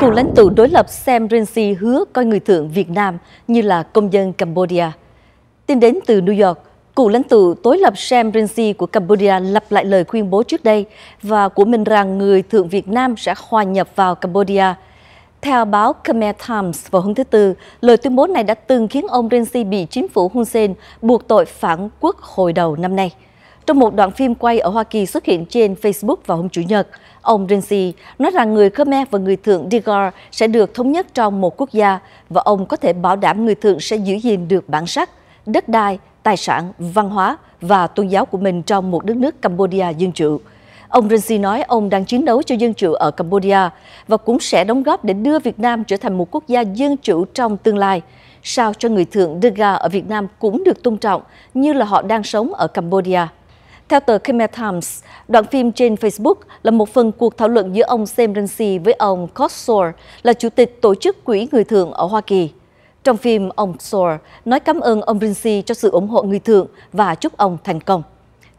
Cựu lãnh tụ đối lập Sam Rainsy hứa coi người thượng Việt Nam như là công dân Cambodia. Tin đến từ New York, cựu lãnh tụ tối lập Sam Rainsy của Cambodia lặp lại lời khuyên bố trước đây và của mình rằng người thượng Việt Nam sẽ hòa nhập vào Cambodia. Theo báo Khmer Times vào hôm thứ Tư, lời tuyên bố này đã từng khiến ông Rainsy bị chính phủ Hun Sen buộc tội phản quốc hồi đầu năm nay. Trong một đoạn phim quay ở Hoa Kỳ xuất hiện trên Facebook vào hôm Chủ nhật, ông Renzi nói rằng người Khmer và người thượng Digor sẽ được thống nhất trong một quốc gia và ông có thể bảo đảm người thượng sẽ giữ gìn được bản sắc, đất đai, tài sản, văn hóa và tôn giáo của mình trong một đất nước Cambodia dân chủ. Ông Renzi nói ông đang chiến đấu cho dân chủ ở Cambodia và cũng sẽ đóng góp để đưa Việt Nam trở thành một quốc gia dân chủ trong tương lai. Sao cho người thượng Duga ở Việt Nam cũng được tôn trọng như là họ đang sống ở Cambodia. Theo tờ Khmer Times, đoạn phim trên Facebook là một phần cuộc thảo luận giữa ông Sam Rensi với ông Kossor, là chủ tịch tổ chức quỹ người Thượng ở Hoa Kỳ. Trong phim, ông Kossor nói cảm ơn ông Rensi cho sự ủng hộ người thượng và chúc ông thành công.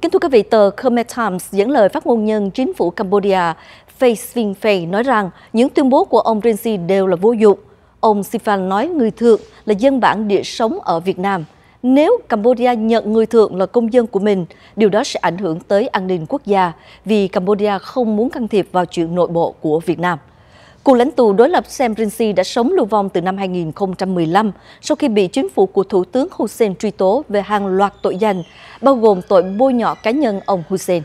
Kính thưa quý vị, tờ Khmer Times dẫn lời phát ngôn nhân chính phủ Cambodia Faye Svin Faye nói rằng những tuyên bố của ông Rensi đều là vô dụng. Ông Sifan nói người thượng là dân bản địa sống ở Việt Nam – nếu Cambodia nhận người thượng là công dân của mình, điều đó sẽ ảnh hưởng tới an ninh quốc gia vì Cambodia không muốn can thiệp vào chuyện nội bộ của Việt Nam. Cựu lãnh tù đối lập Sam Rainsy đã sống lưu vong từ năm 2015 sau khi bị chính phủ của Thủ tướng Hussein truy tố về hàng loạt tội danh, bao gồm tội bôi nhọ cá nhân ông Hussein.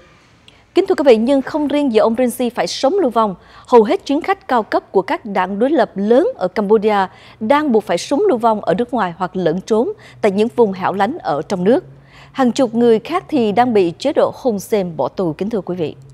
Kính thưa quý vị, nhưng không riêng gì ông Rinsi phải sống lưu vong. Hầu hết chuyến khách cao cấp của các đảng đối lập lớn ở Campuchia đang buộc phải sống lưu vong ở nước ngoài hoặc lẫn trốn tại những vùng hẻo lánh ở trong nước. Hàng chục người khác thì đang bị chế độ hung xem bỏ tù, kính thưa quý vị.